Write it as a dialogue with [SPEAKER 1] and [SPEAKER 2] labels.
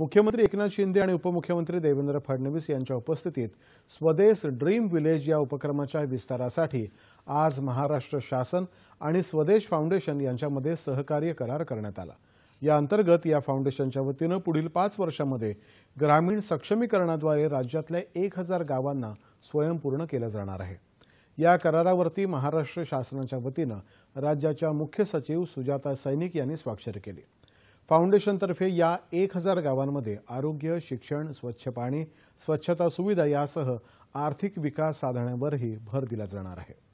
[SPEAKER 1] मुख्यमंत्री एकनाथ शिंदे आणि उपमुख्यमंत्री देवेंद्र फडणवीस यांच्या उपस्थितीत स्वदेश ड्रीम विलेज या उपक्रमाच्या विस्तारासाठी आज महाराष्ट्र शासन आणि स्वदेश फाउंडेशन यांच्यामध्ये सहकार्य करार करण्यात आला या अंतर्गत या फाउंडेशनच्या वतीनं पुढील पाच वर्षामध्ये ग्रामीण सक्षमीकरणाद्वारे राज्यातल्या एक हजार गावांना स्वयंपूर्ण केलं जाणार आहे या करारावरती महाराष्ट्र शासनाच्या वतीनं राज्याच्या मुख्य सचिव सुजाता सैनिक यांनी स्वाक्षरी केली फाउंडेशनतर्फे या एक हजार गावांमध्ये आरोग्य शिक्षण स्वच्छ पाणी स्वच्छता सुविधा यासह आर्थिक विकास साधण्यावरही भर दिला जाणार आहे